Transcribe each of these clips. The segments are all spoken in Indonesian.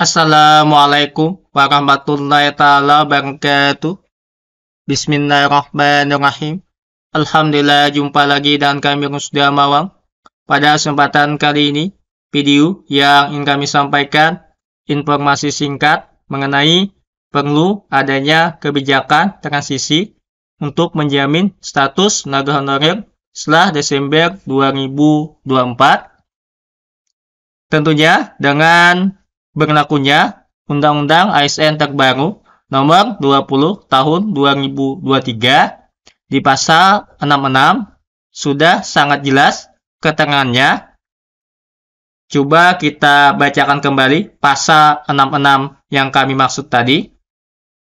Assalamualaikum warahmatullahi taala wabarakatuh. Bismillahirrahmanirrahim. Alhamdulillah jumpa lagi dan kami sudah Mawang. Pada kesempatan kali ini, video yang ingin kami sampaikan informasi singkat mengenai perlu adanya kebijakan transisi untuk menjamin status naga honorer setelah Desember 2024. Tentunya dengan berlakunya Undang-Undang ASN terbaru nomor 20 tahun 2023 di pasal 66 sudah sangat jelas keterangannya. Coba kita bacakan kembali pasal 66 yang kami maksud tadi.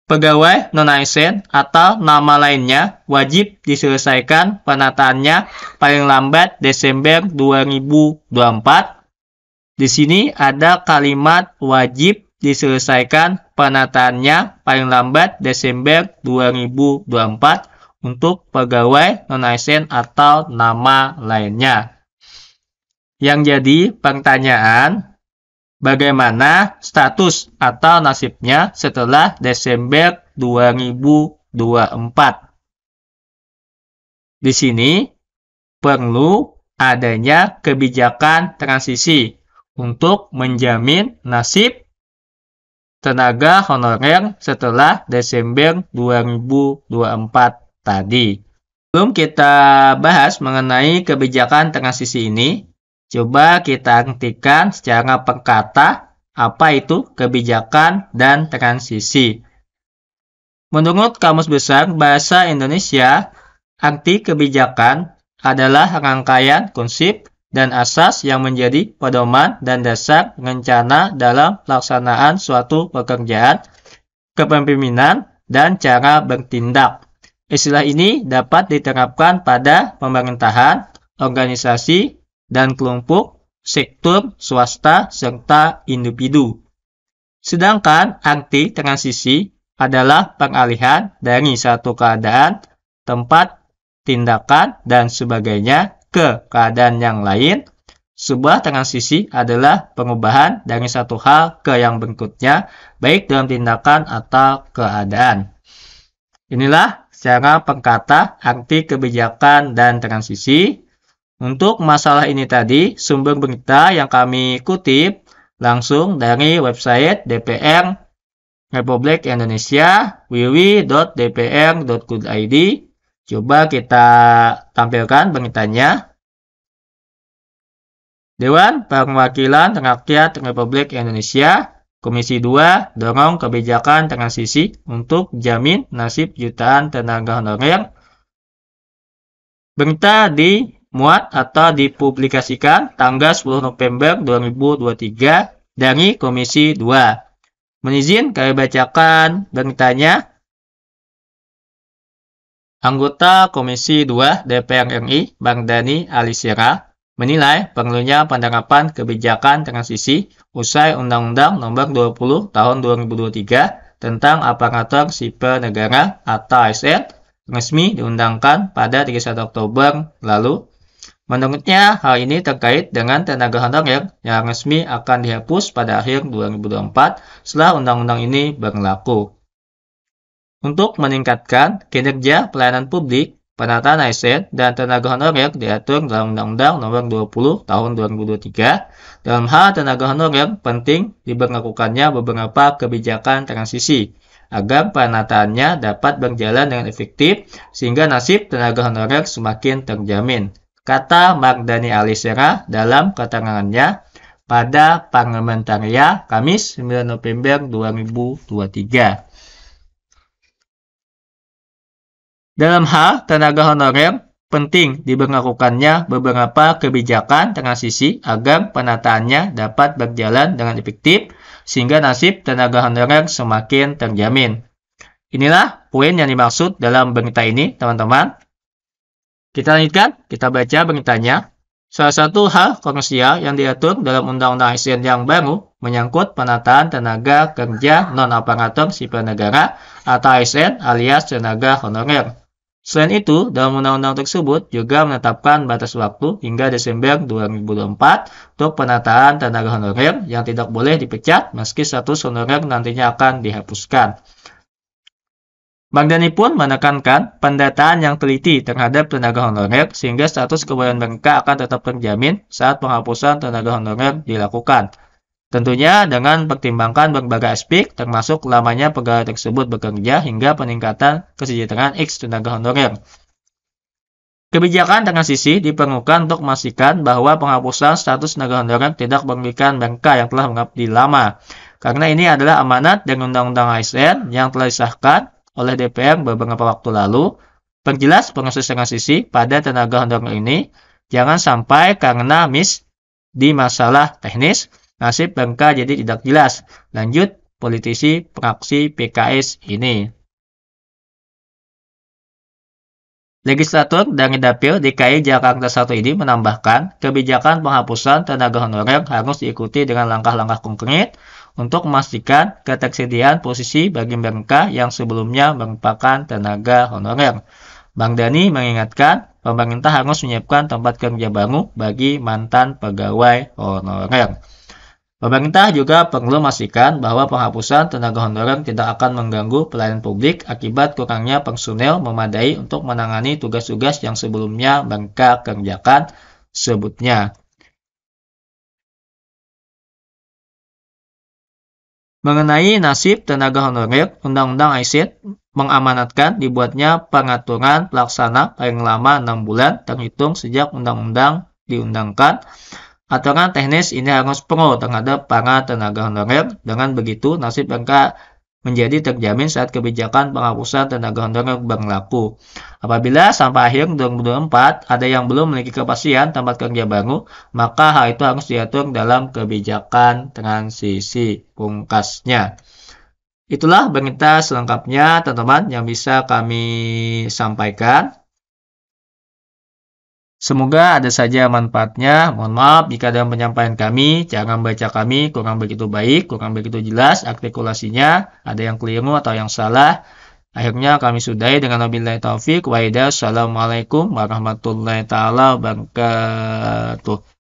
Pegawai non-ASN atau nama lainnya wajib diselesaikan penataannya paling lambat Desember 2024 di sini ada kalimat wajib diselesaikan penataannya paling lambat Desember 2024 untuk pegawai non-ASN atau nama lainnya. Yang jadi pertanyaan, bagaimana status atau nasibnya setelah Desember 2024? Di sini perlu adanya kebijakan transisi untuk menjamin nasib tenaga honorer setelah Desember 2024 tadi. Sebelum kita bahas mengenai kebijakan transisi ini, coba kita artikan secara perkata apa itu kebijakan dan transisi. Menurut Kamus Besar Bahasa Indonesia, arti kebijakan adalah rangkaian konsep dan asas yang menjadi pedoman dan dasar rencana dalam pelaksanaan suatu pekerjaan, kepemimpinan, dan cara bertindak. Istilah ini dapat diterapkan pada pemerintahan, organisasi, dan kelompok, sektor swasta, serta individu. Sedangkan arti transisi adalah pengalihan dari satu keadaan, tempat, tindakan, dan sebagainya ke keadaan yang lain, sebuah transisi adalah pengubahan dari satu hal ke yang berikutnya, baik dalam tindakan atau keadaan. Inilah cara pengkata arti kebijakan dan transisi. Untuk masalah ini tadi, sumber berita yang kami kutip langsung dari website DPR Republik Indonesia www.dpr.go.id. Coba kita tampilkan pengintannya. Dewan Perwakilan Rakyat Republik Indonesia Komisi 2 dorong kebijakan transisi untuk jamin nasib jutaan tenaga honorer. Berita dimuat atau dipublikasikan tanggal 10 November 2023 dari Komisi 2. Menizin kami bacakan beritanya. Anggota Komisi 2 DPR RI, Bang Dani Alisira, menilai perlunya penerapan kebijakan transisi usai Undang-Undang Nomor 20 Tahun 2023 tentang aparatur sipil negara atau ASN resmi diundangkan pada 31 Oktober lalu. Menurutnya, hal ini terkait dengan tenaga honorer yang resmi akan dihapus pada akhir 2024 setelah undang-undang ini berlaku. Untuk meningkatkan kinerja pelayanan publik, penataan ASN dan tenaga honorer diatur dalam Undang-Undang Nomor 20 Tahun 2023. Dalam hal tenaga honorer, penting diberlakukannya beberapa kebijakan transisi agar penataannya dapat berjalan dengan efektif sehingga nasib tenaga honorer semakin terjamin. Kata Mark Dani Alisera dalam keterangannya pada Parlementaria Kamis 9 November 2023. Dalam hal tenaga honorer, penting diberlakukannya beberapa kebijakan transisi agar penataannya dapat berjalan dengan efektif sehingga nasib tenaga honorer semakin terjamin. Inilah poin yang dimaksud dalam berita ini, teman-teman. Kita lanjutkan, kita baca beritanya. Salah satu hal komersial yang diatur dalam Undang-Undang ASN yang baru menyangkut penataan tenaga kerja non-aparatur sipil negara atau ASN alias tenaga honorer. Selain itu, dalam undang-undang tersebut juga menetapkan batas waktu hingga Desember 2024 untuk penataan tenaga honorer yang tidak boleh dipecat meski status honorer nantinya akan dihapuskan. Bang Dhani pun menekankan pendataan yang teliti terhadap tenaga honorer sehingga status kebolehan mereka akan tetap terjamin saat penghapusan tenaga honorer dilakukan. Tentunya dengan pertimbangkan berbagai aspek termasuk lamanya pegawai tersebut bekerja hingga peningkatan kesejahteraan X tenaga honorer. Kebijakan dengan sisi diperlukan untuk memastikan bahwa penghapusan status tenaga honorer tidak memberikan bangka yang telah mengabdi lama. Karena ini adalah amanat dari Undang-Undang ASN yang telah disahkan oleh DPR beberapa waktu lalu. Perjelas proses dengan sisi pada tenaga honorer ini. Jangan sampai karena miss di masalah teknis, nasib Bangka jadi tidak jelas. Lanjut, politisi praksi PKS ini. Legislator dari Dapil DKI Jakarta satu ini menambahkan kebijakan penghapusan tenaga honorer harus diikuti dengan langkah-langkah konkret untuk memastikan ketersediaan posisi bagi mereka yang sebelumnya merupakan tenaga honorer. Bang Dani mengingatkan pemerintah harus menyiapkan tempat kerja baru bagi mantan pegawai honorer. Pemerintah juga perlu memastikan bahwa penghapusan tenaga honorer tidak akan mengganggu pelayanan publik akibat kurangnya personel memadai untuk menangani tugas-tugas yang sebelumnya mereka kerjakan sebutnya. Mengenai nasib tenaga honorer, Undang-Undang AISIT mengamanatkan dibuatnya pengaturan pelaksana paling lama 6 bulan terhitung sejak Undang-Undang diundangkan Aturan teknis ini harus pro terhadap para tenaga honorer, dengan begitu nasib mereka menjadi terjamin saat kebijakan penghapusan tenaga honorer berlaku. Apabila sampai akhir 2024 ada yang belum memiliki kepastian tempat kerja baru, maka hal itu harus diatur dalam kebijakan transisi pungkasnya. Itulah berita selengkapnya teman-teman yang bisa kami sampaikan. Semoga ada saja manfaatnya. Mohon maaf jika ada penyampaian kami, jangan baca kami kurang begitu baik, kurang begitu jelas artikulasinya, ada yang keliru atau yang salah. Akhirnya kami sudahi dengan wabillahi taufik wa hidayah. Assalamualaikum warahmatullahi taala wabarakatuh.